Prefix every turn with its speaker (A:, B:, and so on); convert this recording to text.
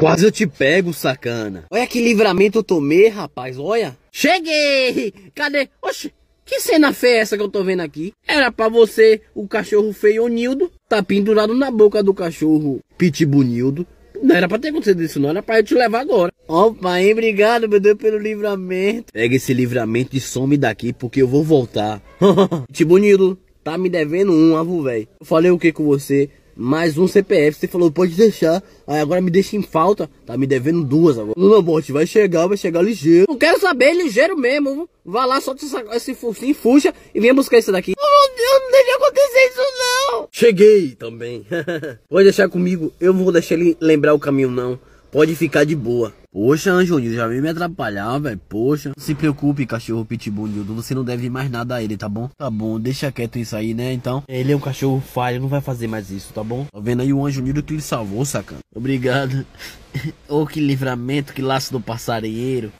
A: Quase eu te pego, sacana.
B: Olha que livramento eu tomei, rapaz, olha. Cheguei! Cadê? Oxe. que cena
A: feia essa que eu tô vendo aqui? Era pra você, o cachorro feio Nildo, tá pendurado na boca do cachorro Pitibunildo. Não era pra ter acontecido isso não, era pra eu te levar agora. Opa, hein? Obrigado, meu Deus, pelo livramento. Pega esse livramento e some daqui, porque eu vou voltar. Pitibunildo, tá me devendo um, avô, velho. falei o que com você? mais um CPF. Você falou, pode deixar. Aí agora me deixa em falta. Tá me devendo duas agora. Lula vai chegar, vai chegar ligeiro.
B: Não quero saber, ligeiro mesmo. Vai lá, solta essa, esse focinho, fuxa
A: e vem buscar esse daqui.
B: Oh, meu Deus, não devia acontecer isso não.
A: Cheguei também. pode deixar comigo, eu não vou deixar ele lembrar o caminho não. Pode ficar de boa. Poxa, Anjo Unido, já veio me atrapalhar, velho. Poxa. Não se preocupe, cachorro Pitbull Nildo. Você não deve mais nada a ele, tá bom? Tá bom, deixa quieto isso aí, né? Então. Ele é um cachorro falho, não vai fazer mais isso, tá bom? Tá vendo aí o Anjo Unido, que ele salvou, sacana? Obrigado. Ô, oh, que livramento, que laço do passarinheiro.